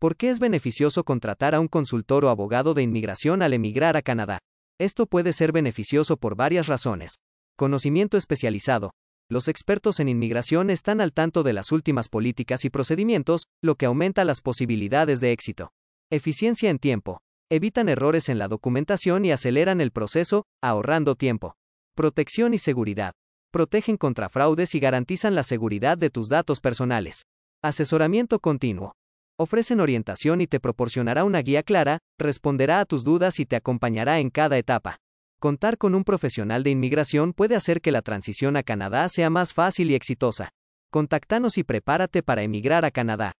¿Por qué es beneficioso contratar a un consultor o abogado de inmigración al emigrar a Canadá? Esto puede ser beneficioso por varias razones. Conocimiento especializado. Los expertos en inmigración están al tanto de las últimas políticas y procedimientos, lo que aumenta las posibilidades de éxito. Eficiencia en tiempo. Evitan errores en la documentación y aceleran el proceso, ahorrando tiempo. Protección y seguridad. Protegen contra fraudes y garantizan la seguridad de tus datos personales. Asesoramiento continuo ofrecen orientación y te proporcionará una guía clara, responderá a tus dudas y te acompañará en cada etapa. Contar con un profesional de inmigración puede hacer que la transición a Canadá sea más fácil y exitosa. Contactanos y prepárate para emigrar a Canadá.